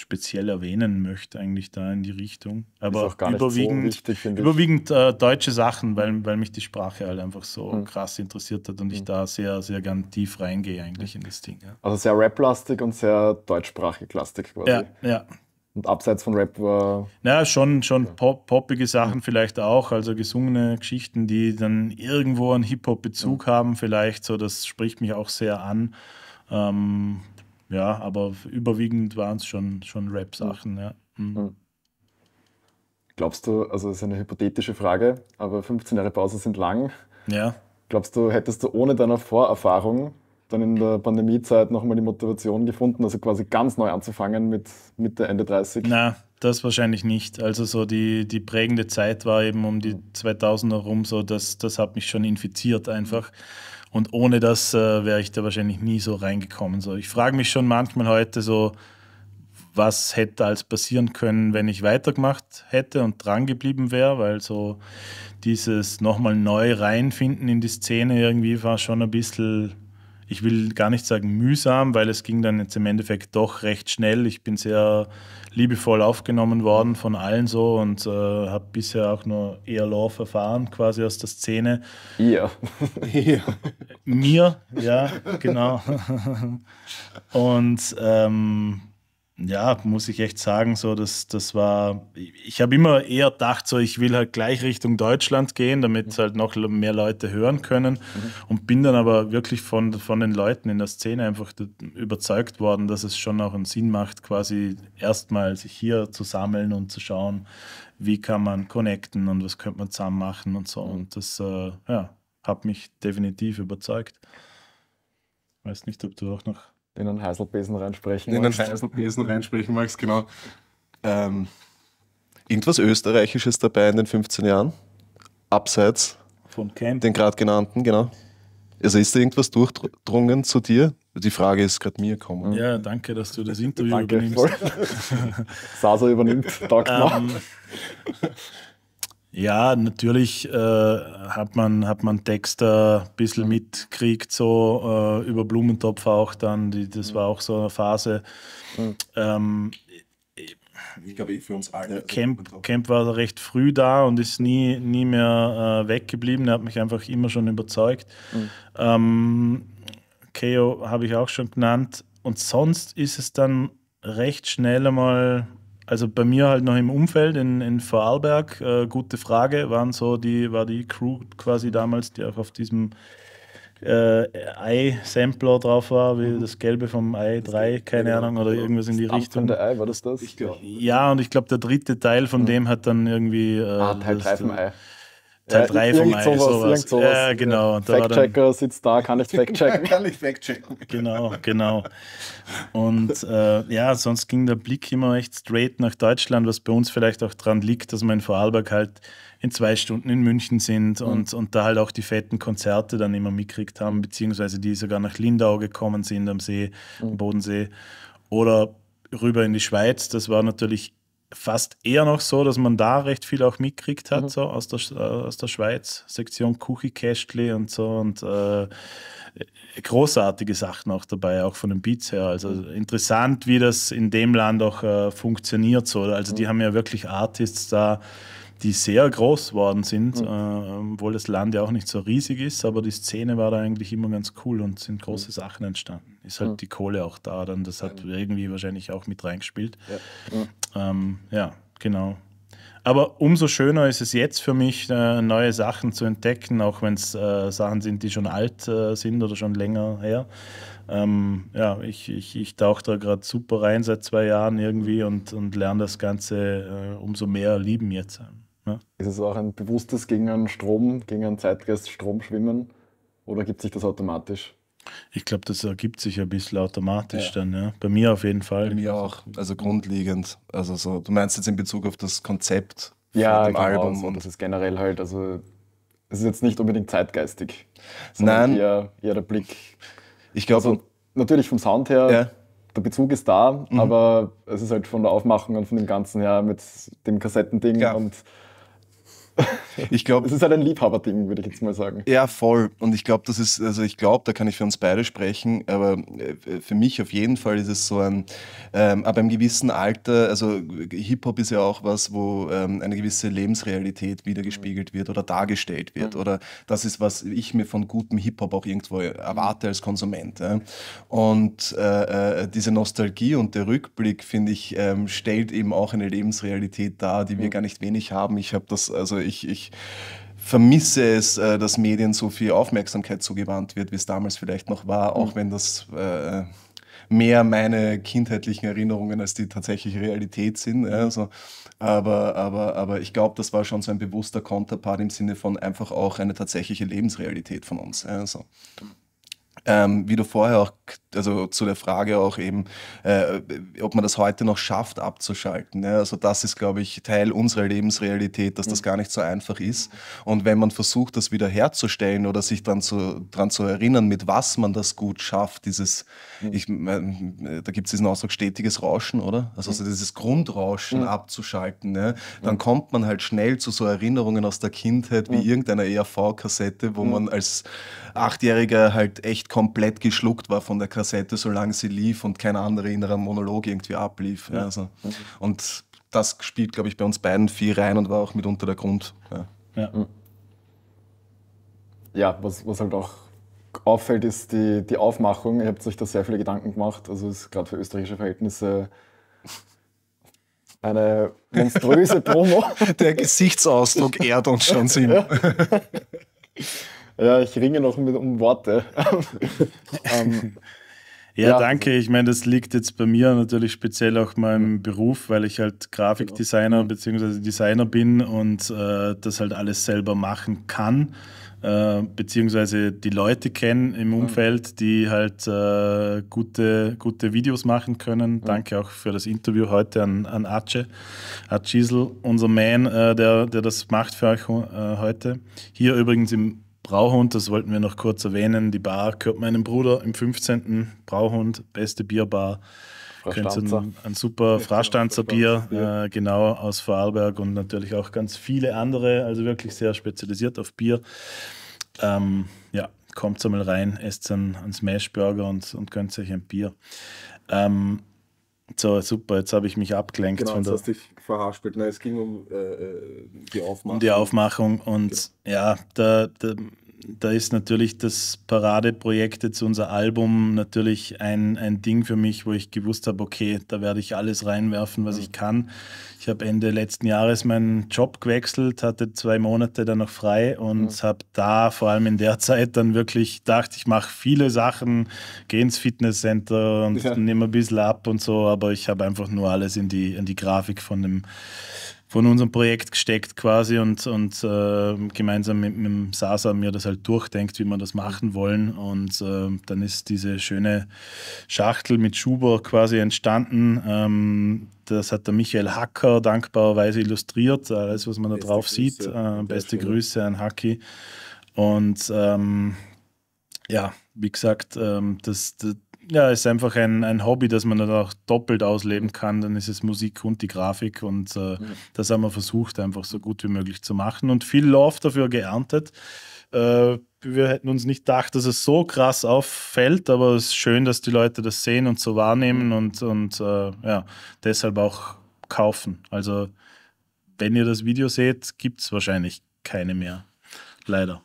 speziell erwähnen möchte, eigentlich da in die Richtung. Aber überwiegend, so wichtig, überwiegend äh, deutsche Sachen, weil, weil mich die Sprache halt einfach so mhm. krass interessiert hat und ich hm. da sehr, sehr gern tief reingehe eigentlich mhm. in das Ding. Ja. Also sehr Rap-lastig und sehr deutschsprachig-lastig quasi. Ja, ja. Und abseits von Rap war. Naja, schon, schon ja. Pop, poppige Sachen vielleicht auch, also gesungene Geschichten, die dann irgendwo einen Hip-Hop-Bezug hm. haben, vielleicht so. Das spricht mich auch sehr an. Ähm, ja, aber überwiegend waren es schon, schon Rap-Sachen, ja. Mhm. Hm. Glaubst du, also das ist eine hypothetische Frage, aber 15 Jahre Pause sind lang. Ja. Glaubst du, hättest du ohne deine Vorerfahrung dann in der Pandemiezeit nochmal die Motivation gefunden, also quasi ganz neu anzufangen mit Mitte, Ende 30? Na, das wahrscheinlich nicht. Also so die, die prägende Zeit war eben um die 2000er hm. rum so, das, das hat mich schon infiziert einfach. Mhm und ohne das äh, wäre ich da wahrscheinlich nie so reingekommen. So, ich frage mich schon manchmal heute so, was hätte als passieren können, wenn ich weitergemacht hätte und dran geblieben wäre, weil so dieses nochmal neu reinfinden in die Szene irgendwie war schon ein bisschen ich will gar nicht sagen mühsam, weil es ging dann jetzt im Endeffekt doch recht schnell. Ich bin sehr liebevoll aufgenommen worden von allen so und äh, habe bisher auch nur eher Love erfahren, quasi aus der Szene. Ja. ja. Mir, ja, genau. und ähm, ja, muss ich echt sagen, so, das, das war, ich habe immer eher gedacht, so, ich will halt gleich Richtung Deutschland gehen, damit mhm. halt noch mehr Leute hören können mhm. und bin dann aber wirklich von, von den Leuten in der Szene einfach überzeugt worden, dass es schon auch einen Sinn macht, quasi erstmal sich hier zu sammeln und zu schauen, wie kann man connecten und was könnte man zusammen machen und so mhm. und das, äh, ja, hat mich definitiv überzeugt. Weiß nicht, ob du auch noch in einen Heiselbesen reinsprechen magst. In magst. einen Heiselbesen reinsprechen magst, genau. Ähm, irgendwas Österreichisches dabei in den 15 Jahren? Abseits? Von Camp? Den gerade genannten, genau. Also ist da irgendwas durchdrungen zu dir? Die Frage ist gerade mir gekommen. Ja, danke, dass du das Interview danke, übernimmst. Sasa übernimmt, taugt ähm, ja, natürlich äh, hat, man, hat man Texter ein bisschen mhm. mitkriegt, so äh, über Blumentopf auch dann. Die, das war auch so eine Phase. Mhm. Ähm, ich glaube, eh für uns alle. Äh, Camp, Camp war recht früh da und ist nie, nie mehr äh, weggeblieben. Er hat mich einfach immer schon überzeugt. Mhm. Ähm, Keo habe ich auch schon genannt. Und sonst ist es dann recht schnell einmal also bei mir halt noch im Umfeld in, in Vorarlberg, äh, gute Frage, waren so die, war die Crew quasi damals, die auch auf diesem äh, Ei-Sampler drauf war, wie mhm. das Gelbe vom Ei 3, keine ja, Ahnung, oder irgendwas in die Stampf Richtung. Der Ei, war das das? Ich glaub. Ja, und ich glaube, der dritte Teil von mhm. dem hat dann irgendwie. Äh, ah, Teil 3 vom Ei. Teil 3 ja, vom Mai, sowas, sowas. sowas. Ja, genau. Fact-Checker sitzt da, kann ich fact-checken. kann ich fact-checken. Genau, genau. Und äh, ja, sonst ging der Blick immer echt straight nach Deutschland, was bei uns vielleicht auch dran liegt, dass wir in Vorarlberg halt in zwei Stunden in München sind mhm. und, und da halt auch die fetten Konzerte dann immer mitgekriegt haben, beziehungsweise die sogar nach Lindau gekommen sind am See, mhm. am Bodensee. Oder rüber in die Schweiz, das war natürlich fast eher noch so, dass man da recht viel auch mitkriegt hat, mhm. so aus der, äh, aus der Schweiz, Sektion Kuchikästli und so und äh, großartige Sachen auch dabei, auch von den Beats her. Also mhm. interessant, wie das in dem Land auch äh, funktioniert so. Also die mhm. haben ja wirklich Artists da, die sehr groß geworden sind, mhm. äh, obwohl das Land ja auch nicht so riesig ist, aber die Szene war da eigentlich immer ganz cool und sind große mhm. Sachen entstanden. Ist halt mhm. die Kohle auch da, dann das hat irgendwie wahrscheinlich auch mit reingespielt. Ja, ähm, ja genau. Aber umso schöner ist es jetzt für mich, äh, neue Sachen zu entdecken, auch wenn es äh, Sachen sind, die schon alt äh, sind oder schon länger her. Ähm, ja, ich, ich, ich tauche da gerade super rein seit zwei Jahren irgendwie und, und lerne das Ganze äh, umso mehr lieben jetzt. Ja. Ist es auch ein bewusstes gegen einen Strom, gegen einen Zeitgeist Strom schwimmen oder gibt sich das automatisch? Ich glaube, das ergibt sich ein bisschen automatisch ja. dann, ja. Bei mir auf jeden Fall. Bei mir auch, also grundlegend. Also so, du meinst jetzt in Bezug auf das Konzept ja, von dem genau, Album. Also, und das ist generell halt, also es ist jetzt nicht unbedingt zeitgeistig. Nein. Eher, eher der Blick. Ich glaube. Also, natürlich vom Sound her, ja. der Bezug ist da, mhm. aber es ist halt von der Aufmachung und von dem Ganzen her mit dem Kassettending ja. und Ich glaube. Es ist halt ein Liebhaberding, würde ich jetzt mal sagen. Ja, voll. Und ich glaube, das ist, also ich glaube, da kann ich für uns beide sprechen, aber äh, für mich auf jeden Fall ist es so ein, ähm, ab einem gewissen Alter, also Hip-Hop ist ja auch was, wo ähm, eine gewisse Lebensrealität wiedergespiegelt wird oder dargestellt wird. Mhm. Oder das ist, was ich mir von gutem Hip-Hop auch irgendwo erwarte als Konsument. Ja? Und äh, äh diese Nostalgie und der Rückblick, finde ich, ähm, stellt eben auch eine Lebensrealität dar, die wir mhm. gar nicht wenig haben. Ich habe das, also ich, ich vermisse es, äh, dass Medien so viel Aufmerksamkeit zugewandt wird, wie es damals vielleicht noch war, auch mhm. wenn das äh, mehr meine kindheitlichen Erinnerungen als die tatsächliche Realität sind. Also, aber, aber, aber ich glaube, das war schon so ein bewusster Konterpart im Sinne von einfach auch eine tatsächliche Lebensrealität von uns. Also. Mhm ähm, wie du vorher auch, also zu der Frage auch eben, äh, ob man das heute noch schafft abzuschalten. Ne? Also das ist, glaube ich, Teil unserer Lebensrealität, dass das mhm. gar nicht so einfach ist. Mhm. Und wenn man versucht, das wieder herzustellen oder sich daran zu, dran zu erinnern, mit was man das gut schafft, dieses, mhm. ich, äh, da gibt es diesen Ausdruck stetiges Rauschen, oder? Also, also dieses Grundrauschen abzuschalten, ne? dann kommt man halt schnell zu so Erinnerungen aus der Kindheit wie irgendeiner ERV-Kassette, wo man als Achtjähriger halt echt komplett geschluckt war von der Kassette, solange sie lief und kein anderer innerer Monolog irgendwie ablief. Ja. Also. Mhm. Und das spielt, glaube ich, bei uns beiden viel rein und war auch mitunter der Grund. Ja, ja. Mhm. ja was, was halt auch auffällt, ist die, die Aufmachung. Ihr habt euch da sehr viele Gedanken gemacht. Also es ist gerade für österreichische Verhältnisse eine monströse Promo. der Gesichtsausdruck ehrt uns schon Sinn. Ja. Ja, ich ringe noch mit, um Worte. ähm, ja, ja, danke. Ich meine, das liegt jetzt bei mir natürlich speziell auch meinem Beruf, weil ich halt Grafikdesigner genau. bzw. Designer bin und äh, das halt alles selber machen kann. Äh, beziehungsweise die Leute kennen im Umfeld, die halt äh, gute, gute Videos machen können. Danke auch für das Interview heute an, an Ace, Achisel, unser Man, äh, der, der das macht für euch äh, heute. Hier übrigens im Brauhund, das wollten wir noch kurz erwähnen. Die Bar gehört meinem Bruder im 15. Brauhund, beste Bierbar. Ein, ein super genau, Frastanzer Bier, äh, genau aus Vorarlberg und natürlich auch ganz viele andere, also wirklich sehr spezialisiert auf Bier. Ähm, ja, kommt einmal rein, esst einen, einen Smashburger und, und gönnt euch ein Bier. Ähm, so, super, jetzt habe ich mich abgelenkt. Genau, von der, hast dich verhaspelt. Ne? Es ging um äh, äh die Aufmachung. Die Aufmachung und genau. ja, der, der, da ist natürlich das Paradeprojekt jetzt unser Album natürlich ein, ein Ding für mich, wo ich gewusst habe, okay, da werde ich alles reinwerfen, was mhm. ich kann. Ich habe Ende letzten Jahres meinen Job gewechselt, hatte zwei Monate dann noch frei und mhm. habe da vor allem in der Zeit dann wirklich gedacht, ich mache viele Sachen, gehe ins Fitnesscenter und ja. nehme ein bisschen ab und so, aber ich habe einfach nur alles in die, in die Grafik von dem von unserem Projekt gesteckt quasi und, und äh, gemeinsam mit, mit dem Sasa mir das halt durchdenkt, wie wir das machen wollen. Und äh, dann ist diese schöne Schachtel mit Schuber quasi entstanden. Ähm, das hat der Michael Hacker dankbarerweise illustriert, äh, alles, was man beste da drauf Grüße. sieht. Äh, beste Grüße an Hacki. Und ähm, ja, wie gesagt, ähm, das, das, ja, ist einfach ein, ein Hobby, das man dann auch doppelt ausleben kann. Dann ist es Musik und die Grafik und äh, ja. das haben wir versucht, einfach so gut wie möglich zu machen und viel Love dafür geerntet. Äh, wir hätten uns nicht gedacht, dass es so krass auffällt, aber es ist schön, dass die Leute das sehen und so wahrnehmen mhm. und, und äh, ja, deshalb auch kaufen. Also, wenn ihr das Video seht, gibt es wahrscheinlich keine mehr. Leider.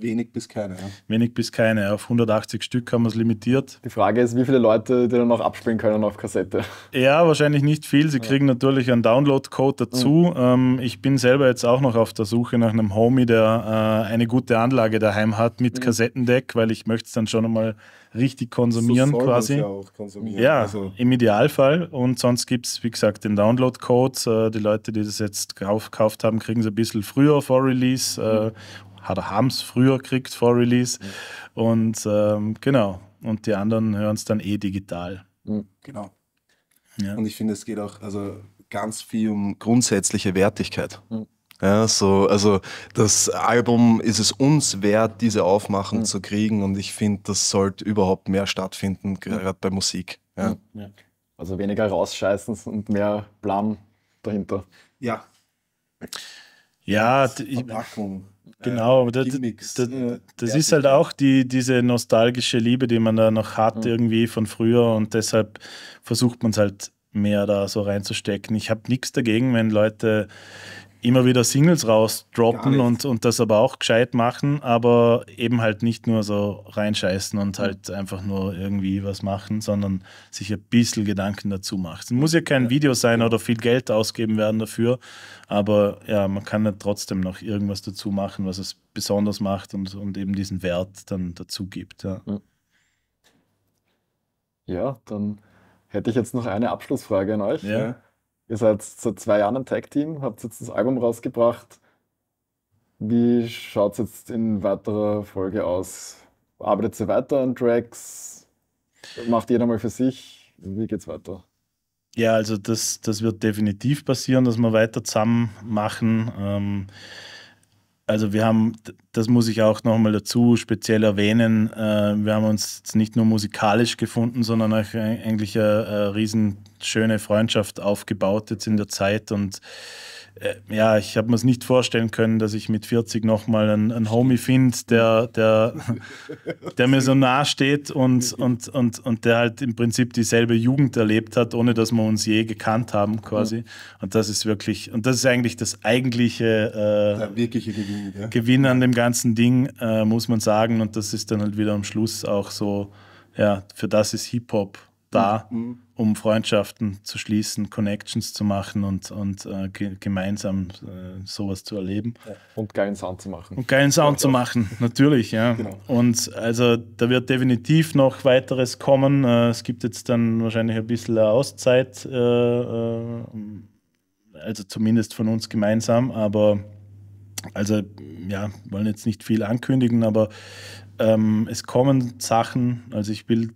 Wenig bis keine. Ja. Wenig bis keine. Auf 180 Stück haben wir es limitiert. Die Frage ist, wie viele Leute die dann noch abspielen können auf Kassette? Ja, wahrscheinlich nicht viel. Sie ja. kriegen natürlich einen Download-Code dazu. Mhm. Ähm, ich bin selber jetzt auch noch auf der Suche nach einem Homie, der äh, eine gute Anlage daheim hat mit mhm. Kassettendeck, weil ich möchte es dann schon einmal richtig konsumieren so quasi. Ja, auch konsumieren. ja also. im Idealfall. Und sonst gibt es, wie gesagt, den Download-Code. Äh, die Leute, die das jetzt gekauft haben, kriegen es ein bisschen früher vor Release. Äh, mhm haben es früher gekriegt vor Release. Mhm. Und ähm, genau, und die anderen hören es dann eh digital. Mhm. Genau. Ja. Und ich finde, es geht auch also ganz viel um grundsätzliche Wertigkeit. Mhm. Ja, so, also das Album ist es uns wert, diese Aufmachung mhm. zu kriegen und ich finde, das sollte überhaupt mehr stattfinden, mhm. gerade bei Musik. Ja. Mhm. ja. Also weniger rausscheißen und mehr Plan dahinter. Ja. Ja, die Verpackung. Genau, äh, das, das, das, das ist halt auch die, diese nostalgische Liebe, die man da noch hat, mhm. irgendwie von früher und deshalb versucht man es halt mehr da so reinzustecken. Ich habe nichts dagegen, wenn Leute immer wieder Singles rausdroppen und, und das aber auch gescheit machen, aber eben halt nicht nur so reinscheißen und halt einfach nur irgendwie was machen, sondern sich ein bisschen Gedanken dazu macht. Es muss ja kein ja. Video sein oder viel Geld ausgeben werden dafür, aber ja, man kann ja trotzdem noch irgendwas dazu machen, was es besonders macht und, und eben diesen Wert dann dazu gibt. Ja, ja dann hätte ich jetzt noch eine Abschlussfrage an euch. Ja. Ihr seid seit zwei Jahren ein Tag-Team, habt jetzt das Album rausgebracht. Wie schaut es jetzt in weiterer Folge aus? Arbeitet ihr weiter an Tracks? Macht jeder mal für sich? Wie geht's weiter? Ja, also das, das wird definitiv passieren, dass wir weiter zusammen machen. Ähm, also wir haben, das muss ich auch nochmal dazu speziell erwähnen, äh, wir haben uns jetzt nicht nur musikalisch gefunden, sondern auch eigentlich eine, eine riesen schöne Freundschaft aufgebaut jetzt in der Zeit und äh, ja, ich habe mir es nicht vorstellen können, dass ich mit 40 nochmal einen, einen Homie finde, der, der, der mir so nahe steht und, und, und, und der halt im Prinzip dieselbe Jugend erlebt hat, ohne dass wir uns je gekannt haben quasi. Und das ist wirklich, und das ist eigentlich das eigentliche, äh, wirkliche Gewinn, ja. Gewinn an dem ganzen Ding, äh, muss man sagen. Und das ist dann halt wieder am Schluss auch so, ja, für das ist Hip-Hop da. Mhm um Freundschaften zu schließen, Connections zu machen und, und äh, ge gemeinsam äh, sowas zu erleben. Ja. Und geilen Sound zu machen. Und geilen Sound ja, zu machen, natürlich, ja. Genau. Und also da wird definitiv noch weiteres kommen. Äh, es gibt jetzt dann wahrscheinlich ein bisschen eine Auszeit, äh, äh, also zumindest von uns gemeinsam, aber also ja, wollen jetzt nicht viel ankündigen, aber ähm, es kommen Sachen, also ich will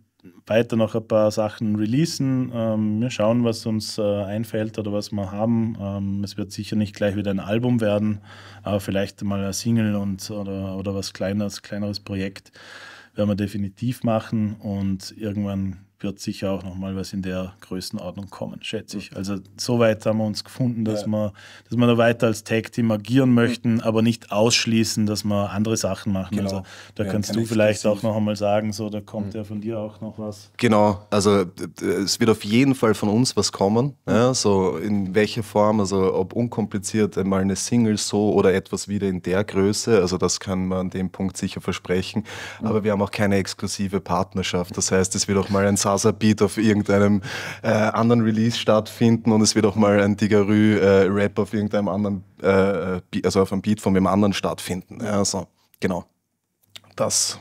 weiter noch ein paar Sachen releasen. Ähm, wir schauen, was uns äh, einfällt oder was wir haben. Ähm, es wird sicher nicht gleich wieder ein Album werden, aber vielleicht mal ein Single und, oder, oder was Kleines, kleineres Projekt werden wir definitiv machen und irgendwann wird sicher auch nochmal was in der Größenordnung kommen, schätze ich. Also so weit haben wir uns gefunden, dass, ja. wir, dass wir da weiter als Tag-Team agieren hm. möchten, mhm. aber nicht ausschließen, dass wir andere Sachen machen. Genau. Also da ja, kannst du vielleicht auch noch einmal sagen, so da kommt mhm. ja von dir auch noch was. Genau, also äh, es wird auf jeden Fall von uns was kommen, ja, hm. so in welcher Form, also ob unkompliziert einmal eine Single so oder etwas wieder in der Größe, also das kann man an dem Punkt sicher versprechen, hm. aber wir haben auch keine exklusive Partnerschaft, das heißt, es wird auch mal ein Satz Salsa-Beat auf irgendeinem äh, anderen Release stattfinden und es wird auch mal ein Digarü-Rap äh, auf irgendeinem anderen, äh, also auf einem Beat von einem anderen stattfinden. Ja, so, genau. Das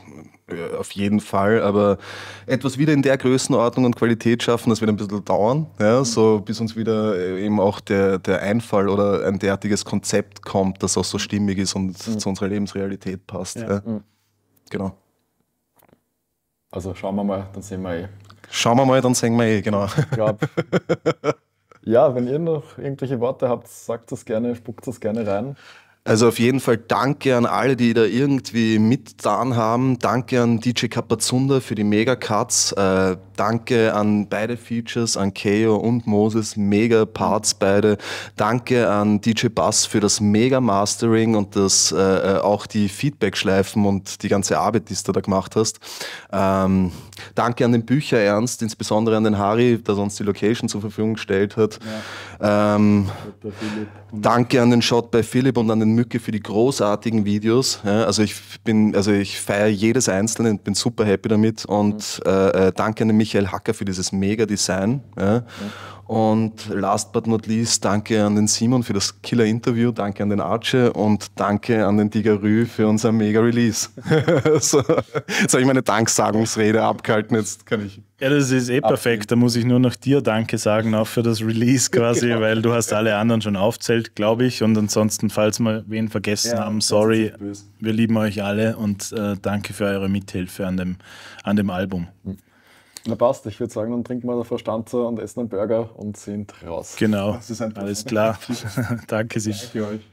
äh, auf jeden Fall, aber etwas wieder in der Größenordnung und Qualität schaffen, das wird ein bisschen dauern, ja, so bis uns wieder äh, eben auch der, der Einfall oder ein derartiges Konzept kommt, das auch so stimmig ist und mhm. zu unserer Lebensrealität passt. Ja. Ja. Mhm. Genau. Also schauen wir mal, dann sehen wir eh. Schauen wir mal, dann sehen wir eh, genau. Ich glaube. Ja, wenn ihr noch irgendwelche Worte habt, sagt das gerne, spuckt das gerne rein. Also auf jeden Fall danke an alle, die da irgendwie mitgetan haben. Danke an DJ Kapazunda für die Mega-Cuts. Äh, danke an beide Features, an Keo und Moses, Mega-Parts beide. Danke an DJ Bass für das Mega-Mastering und das, äh, äh, auch die Feedback-Schleifen und die ganze Arbeit, die du da gemacht hast. Ähm, danke an den Bücher Ernst, insbesondere an den Harry, der uns die Location zur Verfügung gestellt hat. Ja. Ähm, Danke an den Shot bei Philipp und an den Mücke für die großartigen Videos. Ja, also ich bin, also ich feiere jedes einzelne und bin super happy damit. Und mhm. äh, äh danke an den Michael Hacker für dieses mega Design. Ja. Mhm. Und last but not least, danke an den Simon für das Killer-Interview, danke an den Arce und danke an den Digarü für unser Mega-Release. so, jetzt habe ich meine Danksagungsrede abgehalten, jetzt kann ich... Ja, das ist eh perfekt, da muss ich nur noch dir Danke sagen, auch für das Release quasi, genau. weil du hast alle anderen schon aufzählt, glaube ich. Und ansonsten, falls wir wen vergessen ja, haben, sorry, wir lieben euch alle und äh, danke für eure Mithilfe an dem, an dem Album. Mhm. Na passt, ich würde sagen, dann trinken wir Verstanzer und essen einen Burger und sind raus. Genau, alles klar. Danke, Sie. Danke euch.